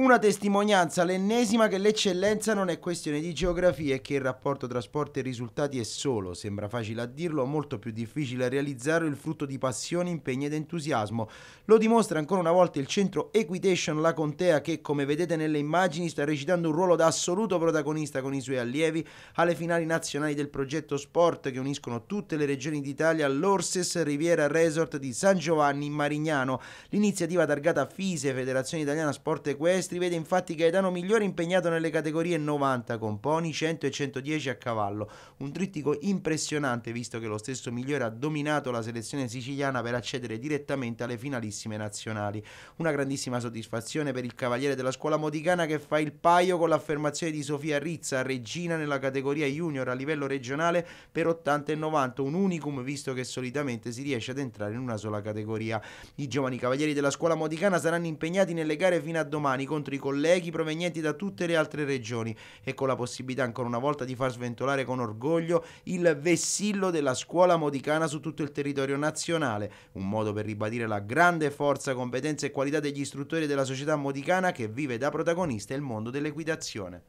Una testimonianza, l'ennesima, che l'eccellenza non è questione di geografia e che il rapporto tra sport e risultati è solo, sembra facile a dirlo, molto più difficile a realizzarlo, il frutto di passione, impegno ed entusiasmo. Lo dimostra ancora una volta il centro Equitation La Contea che, come vedete nelle immagini, sta recitando un ruolo da assoluto protagonista con i suoi allievi alle finali nazionali del progetto Sport che uniscono tutte le regioni d'Italia all'Orses Riviera Resort di San Giovanni in Marignano. L'iniziativa targata FISE, Federazione Italiana Sport e Quest, pallacanestri vede infatti Gaetano Migliore impegnato nelle categorie 90 con Pony 100 e 110 a cavallo. Un trittico impressionante visto che lo stesso Migliore ha dominato la selezione siciliana per accedere direttamente alle finalissime nazionali. Una grandissima soddisfazione per il cavaliere della scuola modicana che fa il paio con l'affermazione di Sofia Rizza, regina nella categoria junior a livello regionale per 80 e 90, un unicum visto che solitamente si riesce ad entrare in una sola categoria. I giovani cavalieri della scuola modicana saranno impegnati nelle gare fino a domani con incontro i colleghi provenienti da tutte le altre regioni e con la possibilità ancora una volta di far sventolare con orgoglio il vessillo della scuola modicana su tutto il territorio nazionale, un modo per ribadire la grande forza, competenza e qualità degli istruttori della società modicana che vive da protagonista il mondo dell'equitazione.